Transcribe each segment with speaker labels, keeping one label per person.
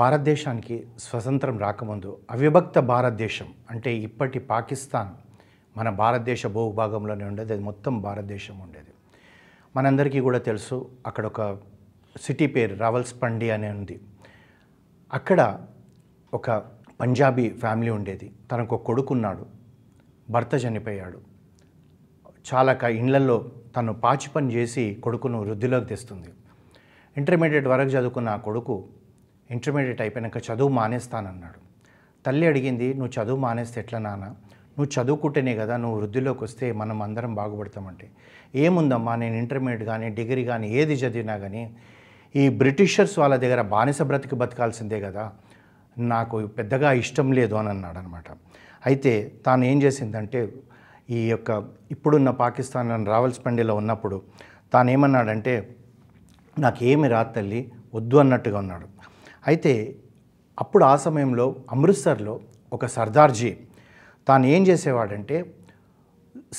Speaker 1: భారతదేశానికి స్వతంత్రం రాకముందు అవిభక్త భారతదేశం అంటే ఇప్పటి పాకిస్తాన్ మన భారతదేశ భూభాగంలోనే ఉండేది అది మొత్తం భారతదేశం ఉండేది మనందరికీ కూడా తెలుసు అక్కడ ఒక సిటీ పేరు రావల్స్పండి అని ఉంది అక్కడ ఒక పంజాబీ ఫ్యామిలీ ఉండేది తనకు ఒక కొడుకున్నాడు భర్త చనిపోయాడు చాలా ఇండ్లలో తను పాచి పని చేసి కొడుకును వృద్ధిలోకి తెస్తుంది ఇంటర్మీడియట్ వరకు చదువుకున్న ఆ కొడుకు ఇంటర్మీడియట్ అయిపోయినాక చదువు మానేస్తానన్నాడు తల్లి అడిగింది నువ్వు చదువు మానేస్తే ఎట్లా నాన్న నువ్వు చదువుకుంటేనే కదా నువ్వు వృద్ధిలోకి వస్తే మనం అందరం బాగుపడతామంటే ఏముందమ్మా నేను ఇంటర్మీడియట్ కానీ డిగ్రీ కానీ ఏది చదివినా కానీ ఈ బ్రిటిషర్స్ వాళ్ళ దగ్గర బానిస బ్రతికి బతకాల్సిందే కదా నాకు పెద్దగా ఇష్టం లేదు అని అన్నాడు అనమాట అయితే తాను ఏం చేసిందంటే ఈ యొక్క ఇప్పుడున్న పాకిస్తాన్ రావల్స్ పండిలో ఉన్నప్పుడు తానేమన్నాడంటే నాకేమి రా తల్లి వద్దు అన్నట్టుగా ఉన్నాడు అయితే అప్పుడు ఆ సమయంలో అమృత్సర్లో ఒక సర్దార్జీ తాను ఏం చేసేవాడంటే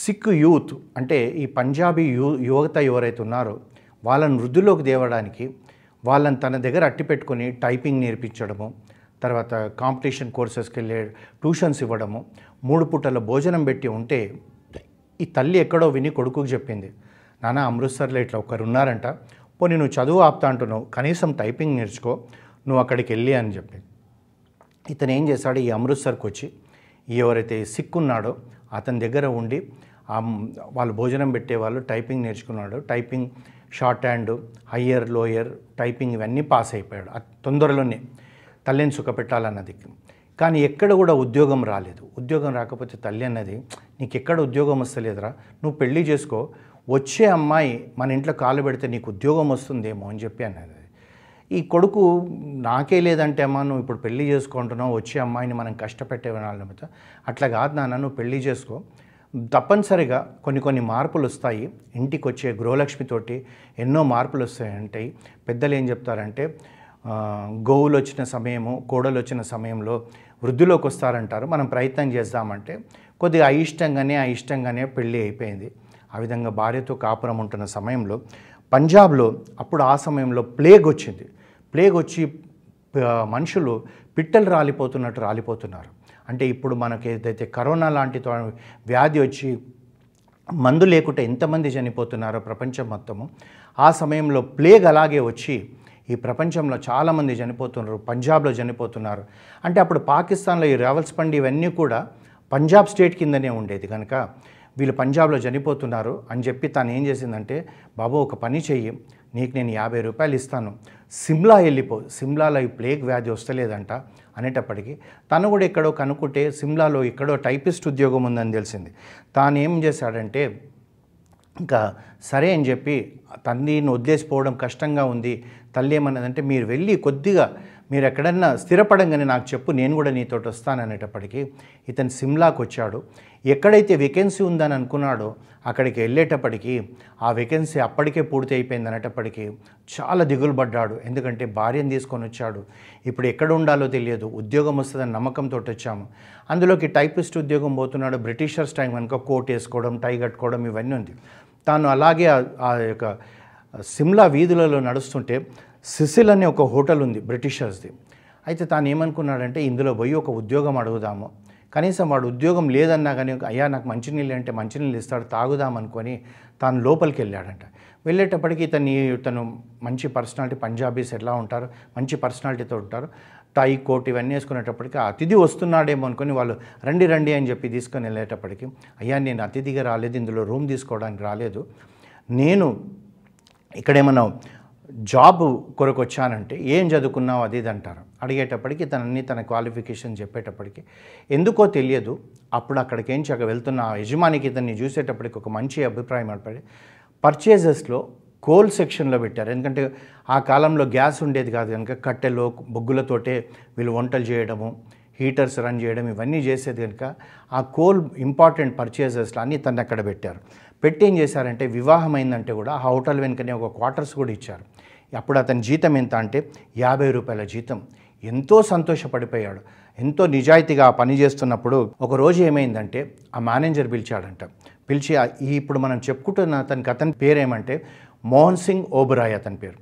Speaker 1: సిక్ యూత్ అంటే ఈ పంజాబీ యూ యువత ఎవరైతే ఉన్నారో వాళ్ళని వృద్ధుల్లోకి దేవడానికి వాళ్ళని తన దగ్గర అట్టి పెట్టుకొని టైపింగ్ నేర్పించడము తర్వాత కాంపిటీషన్ కోర్సెస్కి వెళ్ళే ట్యూషన్స్ ఇవ్వడము మూడు పూటల భోజనం పెట్టి ఉంటే ఈ తల్లి ఎక్కడో విని కొడుకుకు చెప్పింది నాన్న అమృత్సర్లో ఇట్లా ఒకరు ఉన్నారంట పోనీ నువ్వు చదువు ఆపుతా అంటున్నావు కనీసం టైపింగ్ నేర్చుకో నువ్వు అక్కడికి వెళ్ళి అని చెప్పి ఇతను ఏం చేశాడు ఈ అమృత్సర్కి వచ్చి ఎవరైతే సిక్ ఉన్నాడో అతని దగ్గర ఉండి వాళ్ళు భోజనం పెట్టేవాళ్ళు టైపింగ్ నేర్చుకున్నాడు typing shorthand higher lower typing ఇవన్నీ పాస్ అయిపోయాడు తొందరలోనే తల్లిని సుఖపెట్టాలన్నది కానీ ఎక్కడ కూడా ఉద్యోగం రాలేదు ఉద్యోగం రాకపోతే తల్లి అన్నది నీకు ఎక్కడ ఉద్యోగం వస్తలేదురా నువ్వు పెళ్ళి చేసుకో వచ్చే అమ్మాయి మన ఇంట్లో కాలు పెడితే నీకు ఉద్యోగం వస్తుందేమో అని చెప్పి అన్నది ఈ కొడుకు నాకే లేదంటే అమ్మా నువ్వు ఇప్పుడు పెళ్లి చేసుకుంటున్నావు వచ్చే అమ్మాయిని మనం కష్టపెట్టే వాళ్ళ అట్లా కాదు నాన్న నువ్వు పెళ్లి చేసుకో తప్పనిసరిగా కొన్ని కొన్ని మార్పులు వస్తాయి ఇంటికి వచ్చే గృహలక్ష్మితోటి ఎన్నో మార్పులు వస్తాయంటే పెద్దలు ఏం చెప్తారంటే గోవులు వచ్చిన సమయము కోడలు వచ్చిన సమయంలో వృద్ధిలోకి వస్తారంటారు మనం ప్రయత్నం చేద్దామంటే కొద్దిగా అయిష్టంగానే అయిష్టంగానే పెళ్ళి అయిపోయింది ఆ విధంగా భార్యతో కాపురం ఉంటున్న సమయంలో పంజాబ్లో అప్పుడు ఆ సమయంలో ప్లేగ్ వచ్చింది ప్లేగ్ వచ్చి మనుషులు పిట్టలు రాలిపోతున్నట్టు రాలిపోతున్నారు అంటే ఇప్పుడు మనకి ఏదైతే కరోనా లాంటి వ్యాధి వచ్చి మందు లేకుండా ఎంతమంది చనిపోతున్నారో ప్రపంచం మొత్తము ఆ సమయంలో ప్లేగ్ అలాగే వచ్చి ఈ ప్రపంచంలో చాలామంది చనిపోతున్నారు పంజాబ్లో చనిపోతున్నారు అంటే అప్పుడు పాకిస్తాన్లో ఈ రావల్స్ పండి ఇవన్నీ కూడా పంజాబ్ స్టేట్ కిందనే ఉండేది కనుక వీళ్ళు పంజాబ్లో చనిపోతున్నారు అని చెప్పి తను ఏం చేసిందంటే బాబు ఒక పని చెయ్యి నీకు నేను యాభై రూపాయలు ఇస్తాను సిమ్లా వెళ్ళిపో సిమ్లాలో ఈ ప్లేగ్ వ్యాధి వస్తలేదంట అనేటప్పటికీ తను కూడా ఎక్కడో కనుక్కుంటే సిమ్లాలో ఎక్కడో టైపిస్ట్ ఉద్యోగం ఉందని తెలిసింది తాను ఏం చేశాడంటే ఇంకా సరే అని చెప్పి తల్లిని వదిలేసిపోవడం కష్టంగా ఉంది తల్లి ఏమన్నదంటే మీరు వెళ్ళి కొద్దిగా మీరు ఎక్కడన్నా స్థిరపడంగానే నాకు చెప్పు నేను కూడా నీతోటి వస్తాననేటప్పటికీ ఇతను సిమ్లాకు వచ్చాడు ఎక్కడైతే వేకెన్సీ ఉందని అనుకున్నాడో అక్కడికి వెళ్ళేటప్పటికీ ఆ వేకెన్సీ అప్పటికే పూర్తి అయిపోయింది అనేటప్పటికీ చాలా దిగులు పడ్డాడు ఎందుకంటే భార్యను తీసుకొని వచ్చాడు ఇప్పుడు ఎక్కడ ఉండాలో తెలియదు ఉద్యోగం వస్తుందని నమ్మకంతో వచ్చాము అందులోకి టైపిస్ట్ ఉద్యోగం పోతున్నాడు బ్రిటిషర్స్ టైం కనుక కోట్ వేసుకోవడం టై కట్టుకోవడం ఇవన్నీ ఉంది తాను అలాగే ఆ యొక్క సిమ్లా వీధులలో నడుస్తుంటే సిసిల్ అనే ఒక హోటల్ ఉంది బ్రిటిషర్స్ది అయితే తాను ఏమనుకున్నాడంటే ఇందులో పోయి ఒక ఉద్యోగం అడుగుదాము కనీసం వాడు ఉద్యోగం లేదన్నా కానీ అయ్యా నాకు మంచినీళ్ళు అంటే మంచినీళ్ళు ఇస్తాడు తాగుదాం అనుకొని తాను లోపలికి వెళ్ళాడంట వెళ్ళేటప్పటికి ఇతని తను మంచి పర్సనాలిటీ పంజాబీస్ ఎట్లా ఉంటారు మంచి పర్సనాలిటీతో ఉంటారు టై కోట్ ఇవన్నీ వేసుకునేటప్పటికి అతిథి వస్తున్నాడేమో అనుకుని వాళ్ళు రండి రండి అని చెప్పి తీసుకొని వెళ్ళేటప్పటికి అయ్యా నేను అతిథిగా రాలేదు ఇందులో రూమ్ తీసుకోవడానికి రాలేదు నేను ఇక్కడేమన్నా జాబ్ కొరకు వచ్చానంటే ఏం చదువుకున్నావు అది ఇది అంటారు అడిగేటప్పటికి తనని తన క్వాలిఫికేషన్ చెప్పేటప్పటికి ఎందుకో తెలియదు అప్పుడు అక్కడికి ఏంచి అక్కడ వెళ్తున్న యజమానికి ఇతన్ని చూసేటప్పటికి ఒక మంచి అభిప్రాయం ఏర్పడి పర్చేజెస్లో కోల్ సెక్షన్లో పెట్టారు ఎందుకంటే ఆ కాలంలో గ్యాస్ ఉండేది కాదు కనుక కట్టెలో బొగ్గులతోటే వీళ్ళు వంటలు చేయడము హీటర్స్ రన్ చేయడం ఇవన్నీ చేసేది కనుక ఆ కోల్ ఇంపార్టెంట్ పర్చేజెస్లో అన్నీ తను అక్కడ పెట్టారు పెట్టి ఏం చేశారంటే వివాహమైందంటే కూడా ఆ హోటల్ వెనుకనే ఒక క్వార్టర్స్ కూడా ఇచ్చారు అప్పుడు అతని జీతం ఎంత అంటే యాభై రూపాయల జీతం ఎంతో సంతోషపడిపోయాడు ఎంతో నిజాయితీగా పని చేస్తున్నప్పుడు ఒకరోజు ఏమైందంటే ఆ మేనేజర్ పిలిచాడంట పిలిచి ఇప్పుడు మనం చెప్పుకుంటున్న అతనికి అతని పేరేమంటే మోహన్ సింగ్ ఓబరాయ్ అతని పేరు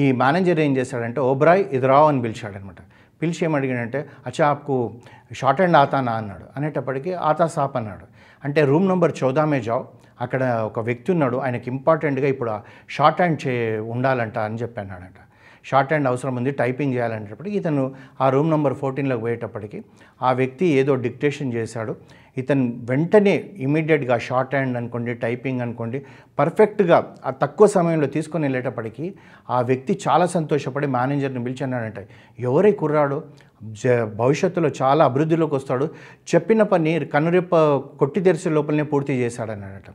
Speaker 1: ఈ మేనేజర్ ఏం చేశాడంటే ఓబ్రాయ్ ఇదరావ్ అని పిలిచాడనమాట పిలిచి ఏమడిగాడంటే అచ్చా షార్ట్ అండ్ ఆతానా నా అన్నాడు అనేటప్పటికీ ఆతా సాప్ అన్నాడు అంటే రూమ్ నెంబర్ చౌదామే జావు అక్కడ ఒక వ్యక్తి ఉన్నాడు ఆయనకి ఇంపార్టెంట్గా ఇప్పుడు షార్ట్ హ్యాండ్ చే ఉండాలంట అని చెప్పాను అంట షార్ట్ హ్యాండ్ అవసరం ఉంది టైపింగ్ చేయాలనేటప్పటికి ఇతను ఆ రూమ్ నెంబర్ ఫోర్టీన్లోకి పోయేటప్పటికి ఆ వ్యక్తి ఏదో డిక్టేషన్ చేశాడు ఇతను వెంటనే ఇమీడియట్గా షార్ట్ హ్యాండ్ అనుకోండి టైపింగ్ అనుకోండి పర్ఫెక్ట్గా ఆ తక్కువ సమయంలో తీసుకొని వెళ్ళేటప్పటికీ ఆ వ్యక్తి చాలా సంతోషపడి మేనేజర్ని పిలిచన్నాడంట ఎవరే కుర్రాడు జ భవిష్యత్తులో చాలా అభివృద్ధిలోకి వస్తాడు చెప్పిన పని కనురెప్ప కొట్టి తెరిసే లోపలనే పూర్తి చేశాడన్నాడట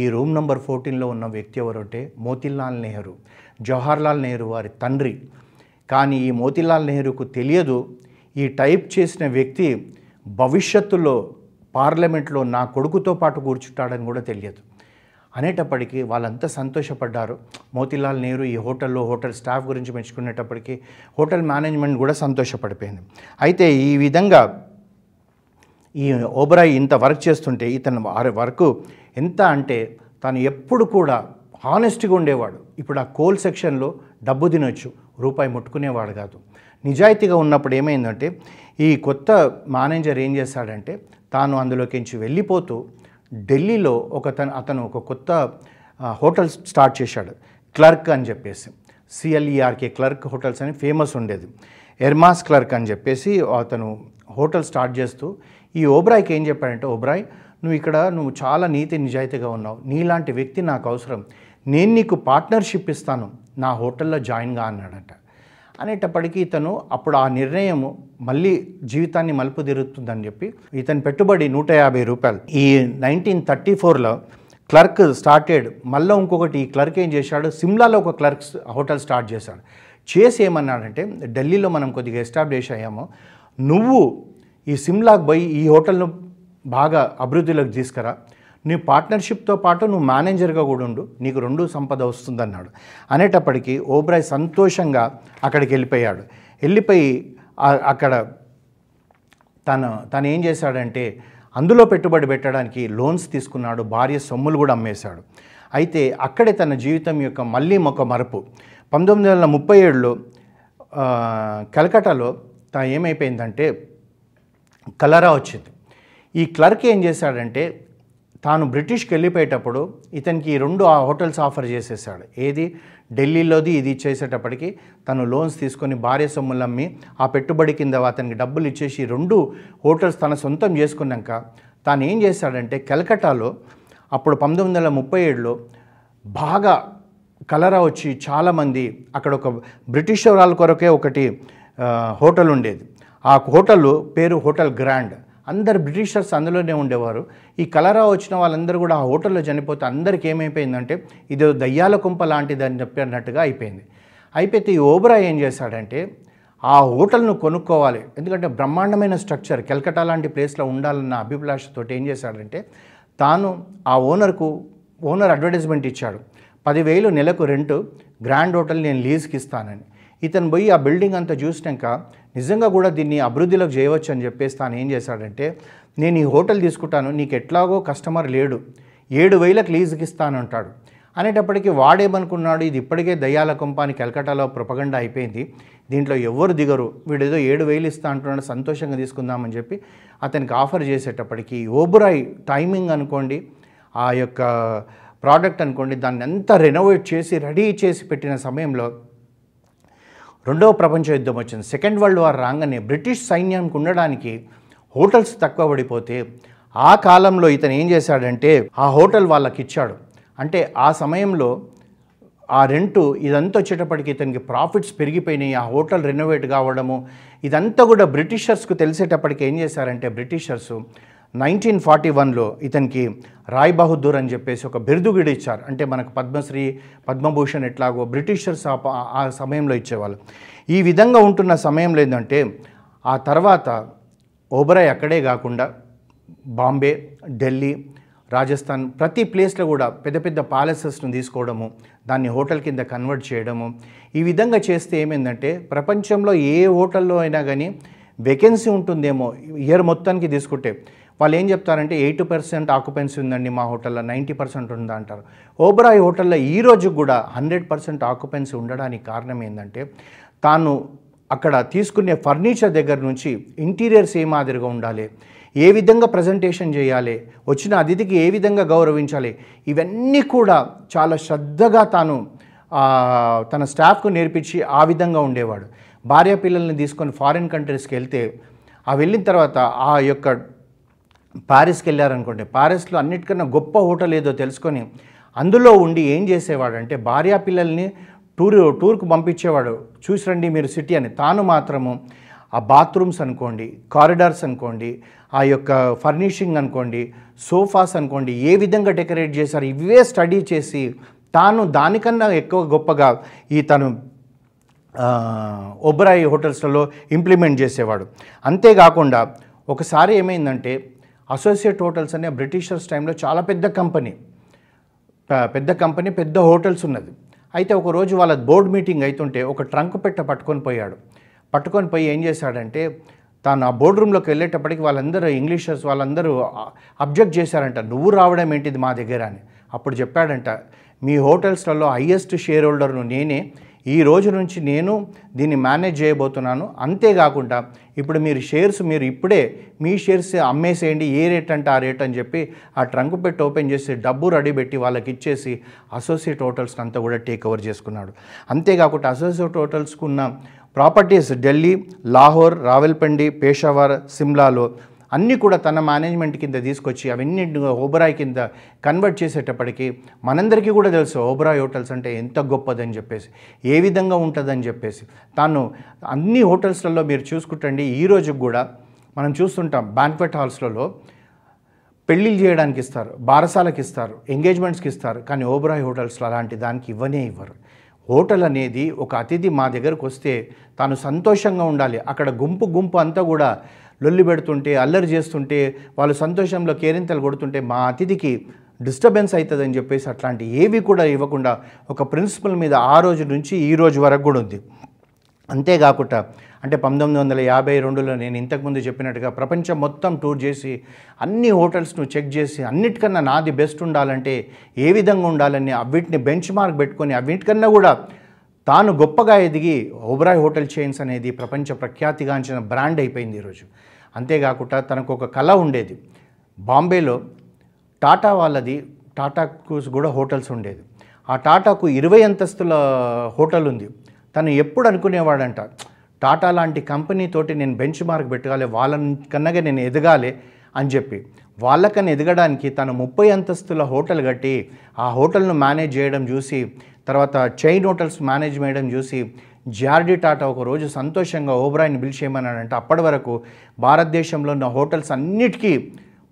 Speaker 1: ఈ రూమ్ నంబర్ ఫోర్టీన్లో ఉన్న వ్యక్తి ఎవరంటే మోతిలాల్ నెహ్రూ జవహర్లాల్ నెహ్రూ వారి తండ్రి కానీ ఈ మోతిలాల్ నెహ్రూకు తెలియదు ఈ టైప్ చేసిన వ్యక్తి భవిష్యత్తులో పార్లమెంట్లో నా కొడుకుతో పాటు కూర్చుంటాడని కూడా తెలియదు అనేటప్పటికీ వాళ్ళంతా సంతోషపడ్డారు మోతిలాల్ నెహ్రూ ఈ హోటల్లో హోటల్ స్టాఫ్ గురించి మెచ్చుకునేటప్పటికీ హోటల్ మేనేజ్మెంట్ కూడా సంతోషపడిపోయింది అయితే ఈ విధంగా ఈ ఓబరాయి ఇంత వర్క్ చేస్తుంటే ఇతను వారి వరకు ఎంత అంటే తను ఎప్పుడు కూడా హానెస్ట్గా ఉండేవాడు ఇప్పుడు ఆ కోల్ సెక్షన్లో డబ్బు తినొచ్చు రూపాయి ముట్టుకునేవాడు కాదు నిజాయితీగా ఉన్నప్పుడు ఏమైందంటే ఈ కొత్త మేనేజర్ ఏం చేశాడంటే తాను అందులోకించి వెళ్ళిపోతూ ఢిల్లీలో ఒక తను అతను ఒక కొత్త హోటల్ స్టార్ట్ చేశాడు క్లర్క్ అని చెప్పేసి సిఎల్ఈఆర్కే e క్లర్క్ హోటల్స్ అని ఫేమస్ ఉండేది ఎర్మాస్ క్లర్క్ అని చెప్పేసి అతను హోటల్ స్టార్ట్ చేస్తూ ఈ ఓబ్రాయ్కి ఏం చెప్పాడంటే ఓబ్రాయ్ నువ్వు ఇక్కడ నువ్వు చాలా నీతి నిజాయితీగా ఉన్నావు నీలాంటి వ్యక్తి నాకు అవసరం నేను నీకు పార్ట్నర్షిప్ ఇస్తాను నా హోటల్లో జాయిన్గా అన్నాడట అనేటప్పటికీ ఇతను అప్పుడు ఆ నిర్ణయం మళ్ళీ జీవితాన్ని మలుపు తిరుగుతుందని చెప్పి ఇతని పెట్టుబడి నూట యాభై రూపాయలు ఈ నైన్టీన్ థర్టీ ఫోర్లో క్లర్క్ స్టార్టెడ్ మళ్ళీ ఇంకొకటి ఈ క్లర్క్ ఏం చేశాడు సిమ్లాలో ఒక క్లర్క్ హోటల్ స్టార్ట్ చేశాడు చేసి ఏమన్నాడంటే ఢిల్లీలో మనం కొద్దిగా ఎస్టాబ్లిష్ అయ్యాము నువ్వు ఈ సిమ్లాకు పోయి ఈ హోటల్ను బాగా అభివృద్ధిలోకి తీసుకురా నీ పార్ట్నర్షిప్తో పాటు నువ్వు మేనేజర్గా కూడా ఉండు నీకు రెండు సంపద వస్తుందన్నాడు అనేటప్పటికీ ఓబ్రాయ్ సంతోషంగా అక్కడికి వెళ్ళిపోయాడు వెళ్ళిపోయి అక్కడ తను తను ఏం చేశాడంటే అందులో పెట్టుబడి పెట్టడానికి లోన్స్ తీసుకున్నాడు భార్య సొమ్ములు కూడా అమ్మేశాడు అయితే అక్కడే తన జీవితం యొక్క మళ్ళీ మొక్క మరపు పంతొమ్మిది వందల ముప్పై ఏడులో కలకటాలో తా ఏమైపోయిందంటే కలరా వచ్చింది ఈ క్లర్క్ ఏం చేశాడంటే తాను బ్రిటిష్కి వెళ్ళిపోయేటప్పుడు ఇతనికి రెండు ఆ హోటల్స్ ఆఫర్ చేసేసాడు ఏది ఢిల్లీలోది ఇది ఇచ్చేసేటప్పటికి తను లోన్స్ తీసుకొని భార్య సొమ్ములు అమ్మి ఆ పెట్టుబడి కింద అతనికి డబ్బులు ఇచ్చేసి రెండు హోటల్స్ తన సొంతం చేసుకున్నాక తాను ఏం చేశాడంటే కలకటాలో అప్పుడు పంతొమ్మిది వందల ముప్పై ఏడులో బాగా కలరా వచ్చి చాలామంది అక్కడ ఒక బ్రిటిష్ వాళ్ళ కొరకే ఒకటి హోటల్ ఉండేది ఆ హోటల్ పేరు హోటల్ గ్రాండ్ అందరు బ్రిటిషర్స్ అందులోనే ఉండేవారు ఈ కలరా వచ్చిన వాళ్ళందరూ కూడా ఆ హోటల్లో చనిపోతే అందరికి ఏమైపోయిందంటే ఇది దయ్యాల కుంప లాంటిది అని చెప్పి అన్నట్టుగా అయిపోయింది అయిపోతే ఈ ఓబ్రా ఏం చేశాడంటే ఆ హోటల్ను కొనుక్కోవాలి ఎందుకంటే బ్రహ్మాండమైన స్ట్రక్చర్ కెల్కటా లాంటి ప్లేస్లో ఉండాలన్న అభిలాషతో ఏం చేశాడంటే తాను ఆ ఓనర్కు ఓనర్ అడ్వర్టైజ్మెంట్ ఇచ్చాడు పదివేలు నెలకు రెంటు గ్రాండ్ హోటల్ నేను లీజ్కి ఇస్తానని ఇతను పోయి ఆ బిల్డింగ్ అంతా చూసినాక నిజంగా కూడా దీన్ని అభివృద్ధిలోకి చేయవచ్చు అని చెప్పేసి తాను ఏం చేశాడంటే నేను ఈ హోటల్ తీసుకుంటాను నీకు ఎట్లాగో కస్టమర్ లేడు ఏడు వేలకు లీజుకి అంటాడు అనేటప్పటికీ వాడేమనుకున్నాడు ఇది ఇప్పటికే దయ్యాల కుంపాని అని కలకటాలో అయిపోయింది దీంట్లో ఎవరు దిగరు వీడేదో ఏడు వేలు ఇస్తా అంటున్నాడు సంతోషంగా తీసుకుందామని చెప్పి అతనికి ఆఫర్ చేసేటప్పటికీ ఓబురాయ్ టైమింగ్ అనుకోండి ఆ యొక్క ప్రోడక్ట్ అనుకోండి దాన్ని అంతా రెనోవేట్ చేసి రెడీ చేసి పెట్టిన సమయంలో రెండవ ప్రపంచ యుద్ధం వచ్చింది సెకండ్ వరల్డ్ వార్ రాగానే బ్రిటిష్ సైన్యానికి ఉండడానికి హోటల్స్ తక్కువ పడిపోతే ఆ కాలంలో ఇతను ఏం చేశాడంటే ఆ హోటల్ వాళ్ళకి ఇచ్చాడు అంటే ఆ సమయంలో ఆ రెంటు ఇదంతా వచ్చేటప్పటికి ఇతనికి ప్రాఫిట్స్ పెరిగిపోయినాయి ఆ హోటల్ రెనోవేట్ కావడము ఇదంతా కూడా బ్రిటిషర్స్కు తెలిసేటప్పటికి ఏం చేశారంటే బ్రిటిషర్సు నైన్టీన్ ఫార్టీ వన్లో ఇతనికి రాయ్ బహదూర్ అని చెప్పేసి ఒక బిరుదు కూడా ఇచ్చారు అంటే మనకు పద్మశ్రీ పద్మభూషణ్ ఎట్లాగో బ్రిటిషర్స్ ఆ సమయంలో ఇచ్చేవాళ్ళు ఈ విధంగా ఉంటున్న సమయంలో ఏంటంటే ఆ తర్వాత ఓబరాయ్ అక్కడే కాకుండా బాంబే ఢిల్లీ రాజస్థాన్ ప్రతి ప్లేస్లో కూడా పెద్ద పెద్ద ప్యాలెసెస్ను తీసుకోవడము దాన్ని హోటల్ కింద కన్వర్ట్ చేయడము ఈ విధంగా చేస్తే ఏమైందంటే ప్రపంచంలో ఏ హోటల్లో అయినా కానీ వేకెన్సీ ఉంటుందేమో ఇయర్ మొత్తానికి తీసుకుంటే వాళ్ళు ఏం చెప్తారంటే ఎయిటీ పర్సెంట్ ఆక్యుపెన్సీ ఉందండి మా హోటల్లో నైంటీ పర్సెంట్ ఉందా అంటారు ఓబ్రాయ్ హోటల్లో ఈరోజు కూడా హండ్రెడ్ పర్సెంట్ ఆక్యుపెన్సీ ఉండడానికి కారణం ఏంటంటే తాను అక్కడ తీసుకునే ఫర్నిచర్ దగ్గర నుంచి ఇంటీరియర్స్ ఏ మాదిరిగా ఉండాలి ఏ విధంగా ప్రజెంటేషన్ చేయాలి వచ్చిన అతిథికి ఏ విధంగా గౌరవించాలి ఇవన్నీ కూడా చాలా శ్రద్ధగా తాను తన స్టాఫ్కు నేర్పించి ఆ విధంగా ఉండేవాడు భార్య పిల్లల్ని తీసుకొని ఫారిన్ కంట్రీస్కి వెళ్తే ఆ వెళ్ళిన తర్వాత ఆ యొక్క ప్యారిస్కి వెళ్ళారనుకోండి పారిస్లో అన్నిటికన్నా గొప్ప హోటల్ ఏదో తెలుసుకొని అందులో ఉండి ఏం చేసేవాడంటే భార్యా పిల్లల్ని టూర్ టూర్కు పంపించేవాడు చూసి రండి మీరు సిటీ అని తాను మాత్రము ఆ బాత్రూమ్స్ అనుకోండి కారిడార్స్ అనుకోండి ఆ యొక్క ఫర్నిషింగ్ అనుకోండి సోఫాస్ అనుకోండి ఏ విధంగా డెకరేట్ చేశారు ఇవే స్టడీ చేసి తాను దానికన్నా ఎక్కువ గొప్పగా ఈ తను ఒబ్రాయి హోటల్స్లలో ఇంప్లిమెంట్ చేసేవాడు అంతేకాకుండా ఒకసారి ఏమైందంటే అసోసియేట్ హోటల్స్ అనే బ్రిటిషర్స్ టైంలో చాలా పెద్ద కంపెనీ పెద్ద కంపెనీ పెద్ద హోటల్స్ ఉన్నది అయితే ఒకరోజు వాళ్ళ బోర్డు మీటింగ్ అవుతుంటే ఒక ట్రంక్ పెట్ట పట్టుకొని పోయాడు పట్టుకొని పోయి ఏం చేశాడంటే తాను ఆ బోర్డు రూమ్లోకి వెళ్ళేటప్పటికి వాళ్ళందరూ ఇంగ్లీషర్స్ వాళ్ళందరూ అబ్జెక్ట్ చేశారంట నువ్వు రావడం ఏంటిది మా దగ్గర అని అప్పుడు చెప్పాడంట మీ హోటల్స్లలో హయ్యెస్ట్ షేర్ హోల్డర్ను నేనే ఈ రోజు నుంచి నేను దీన్ని మేనేజ్ చేయబోతున్నాను అంతేకాకుండా ఇప్పుడు మీరు షేర్స్ మీరు ఇప్పుడే మీ షేర్స్ అమ్మేసేయండి ఏ రేట్ అంటే ఆ రేట్ అని చెప్పి ఆ ట్రంక్ పెట్టి ఓపెన్ చేసి డబ్బు రెడీ పెట్టి వాళ్ళకి ఇచ్చేసి అసోసియేట్ హోటల్స్ని అంతా కూడా టేక్ ఓవర్ చేసుకున్నాడు అంతేకాకుండా అసోసియేట్ హోటల్స్కున్న ప్రాపర్టీస్ ఢిల్లీ లాహోర్ రావెల్పండి పేషావర్ సిమ్లాలో అన్నీ కూడా తన మేనేజ్మెంట్ కింద తీసుకొచ్చి అవన్నీ ఓబరాయ్ కింద కన్వర్ట్ చేసేటప్పటికి మనందరికీ కూడా తెలుసు ఓబరాయ్ హోటల్స్ అంటే ఎంత గొప్పదని చెప్పేసి ఏ విధంగా ఉంటుందని చెప్పేసి తాను అన్ని హోటల్స్లలో మీరు చూసుకుంటండి ఈరోజు కూడా మనం చూస్తుంటాం బ్యాంక్వెట్ హాల్స్లలో పెళ్ళిళ్ళు చేయడానికి ఇస్తారు బారసాలకు ఇస్తారు ఎంగేజ్మెంట్స్కి ఇస్తారు కానీ ఓబరాయ్ హోటల్స్లో అలాంటి దానికి ఇవ్వనే ఇవ్వరు హోటల్ అనేది ఒక అతిథి మా దగ్గరకు వస్తే తాను సంతోషంగా ఉండాలి అక్కడ గుంపు గుంపు అంతా కూడా లొల్లి పెడుతుంటే అల్లరి చేస్తుంటే వాళ్ళు సంతోషంలో కేరింతలు కొడుతుంటే మా అతిథికి డిస్టర్బెన్స్ అవుతుందని చెప్పేసి అట్లాంటి ఏవి కూడా ఇవ్వకుండా ఒక ప్రిన్సిపల్ మీద ఆ రోజు నుంచి ఈ రోజు వరకు కూడా ఉంది అంతేకాకుండా అంటే పంతొమ్మిది వందల యాభై రెండులో నేను ఇంతకుముందు చెప్పినట్టుగా ప్రపంచం మొత్తం టూర్ చేసి అన్ని హోటల్స్ను చెక్ చేసి అన్నిటికన్నా నాది బెస్ట్ ఉండాలంటే ఏ విధంగా ఉండాలని అవిటిని బెంచ్ మార్క్ పెట్టుకొని అవిటికన్నా కూడా తాను గొప్పగా ఎదిగి ఓబ్రాయ్ హోటల్ చైన్స్ అనేది ప్రపంచ ప్రఖ్యాతిగాంచిన బ్రాండ్ అయిపోయింది ఈరోజు అంతేకాకుండా తనకు ఒక కళ ఉండేది బాంబేలో టాటా వాళ్ళది టాటాకు కూడా హోటల్స్ ఉండేది ఆ టాటాకు ఇరవై అంతస్తుల హోటల్ ఉంది తను ఎప్పుడు అనుకునేవాడంట టాటా లాంటి కంపెనీతోటి నేను బెంచ్ మార్క్ పెట్టగాలి వాళ్ళ కన్నాగా నేను ఎదగాలి అని చెప్పి వాళ్ళకన్నా ఎదగడానికి తను ముప్పై అంతస్తుల హోటల్ కట్టి ఆ హోటల్ను మేనేజ్ చేయడం చూసి తర్వాత చైన్ హోటల్స్ మేనేజ్ చేయడం చూసి జార్డీ టాటా ఒకరోజు సంతోషంగా ఓబ్రాయిని పిలిచేయమన్నాడంటే అప్పటి వరకు భారతదేశంలో ఉన్న హోటల్స్ అన్నిటికీ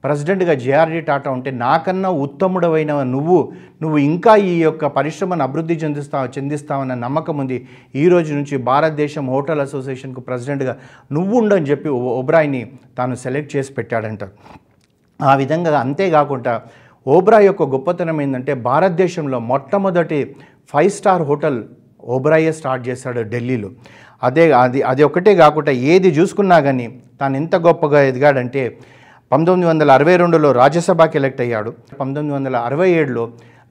Speaker 1: ప్రెసిడెంట్గా జేఆర్డీ టాటా ఉంటే నాకన్నా ఉత్తముడవైన నువ్వు నువ్వు ఇంకా ఈ యొక్క పరిశ్రమను అభివృద్ధి చెందిస్తా చెందిస్తావన్న నమ్మకం ఉంది ఈ రోజు నుంచి భారతదేశం హోటల్ అసోసియేషన్కు ప్రెసిడెంట్గా నువ్వు ఉండని చెప్పి ఓబ్రాయిని తాను సెలెక్ట్ చేసి పెట్టాడంట ఆ విధంగా అంతేకాకుండా ఓబ్రాయ్ యొక్క గొప్పతనం ఏంటంటే భారతదేశంలో మొట్టమొదటి ఫైవ్ స్టార్ హోటల్ ఓబ్రాయే స్టార్ట్ చేశాడు ఢిల్లీలో అదే అది అది ఒకటే కాకుండా ఏది చూసుకున్నా కానీ తాను ఎంత గొప్పగా ఎదిగాడంటే పంతొమ్మిది వందల అరవై రెండులో రాజ్యసభకి ఎలక్ట్ అయ్యాడు పంతొమ్మిది వందల అరవై ఏడులో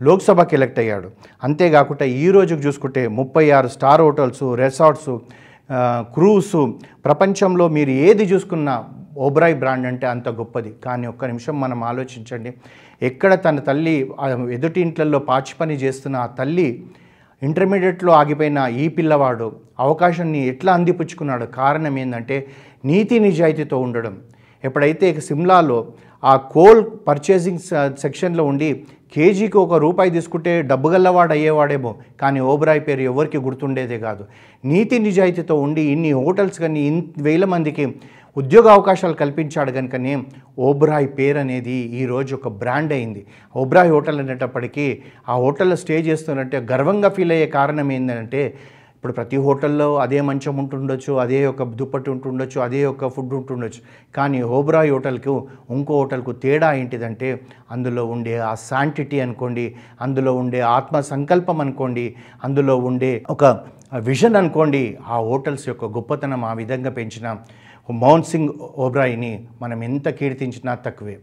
Speaker 1: లోక్సభకి ఎలక్ట్ అయ్యాడు అంతేకాకుండా ఈ రోజుకి చూసుకుంటే ముప్పై ఆరు స్టార్ హోటల్స్ రెసార్ట్స్ క్రూసు ప్రపంచంలో మీరు ఏది చూసుకున్నా ఓబ్రాయ్ బ్రాండ్ అంటే అంత గొప్పది కానీ ఒక్క నిమిషం మనం ఆలోచించండి ఎక్కడ తన తల్లి ఎదుటి ఇంట్లలో పాచి పని చేస్తున్న ఆ తల్లి ఇంటర్మీడియట్లో ఆగిపోయిన ఈ పిల్లవాడు అవకాశాన్ని ఎట్లా అందిపుచ్చుకున్నాడు కారణం ఏంటంటే నీతి నిజాయితీతో ఉండడం ఎప్పుడైతే సిమ్లాలో ఆ కోల్ పర్చేసింగ్ సెక్షన్లో ఉండి కేజీకి ఒక రూపాయి తీసుకుంటే డబ్బు గల్లవాడు అయ్యేవాడేమో కానీ ఓబరాయ్ పేరు ఎవరికి గుర్తుండేదే కాదు నీతి నిజాయితీతో ఉండి ఇన్ని హోటల్స్ కానీ వేల మందికి ఉద్యోగ అవకాశాలు కల్పించాడు కనుకనే ఓబ్రాయ్ పేరు అనేది ఈరోజు ఒక బ్రాండ్ అయింది ఓబ్రాయ్ హోటల్ అనేటప్పటికీ ఆ హోటల్లో స్టే చేస్తున్నట్టే గర్వంగా ఫీల్ అయ్యే కారణం ఏంటంటే ఇప్పుడు ప్రతి హోటల్లో అదే మంచం ఉంటుండొచ్చు అదే ఒక దుప్పటి ఉంటుండొచ్చు అదే ఒక ఫుడ్ ఉంటుండొచ్చు కానీ ఓబ్రాయ్ హోటల్కు ఇంకో హోటల్కు తేడా ఏంటిదంటే అందులో ఉండే ఆ శాంటిటీ అనుకోండి అందులో ఉండే ఆత్మ సంకల్పం అనుకోండి అందులో ఉండే ఒక విజన్ అనుకోండి ఆ హోటల్స్ యొక్క గొప్పతనం ఆ విధంగా పెంచిన మౌన్ సింగ్ ఓబ్రాయిని మనం ఎంత కీర్తించినా తక్కువే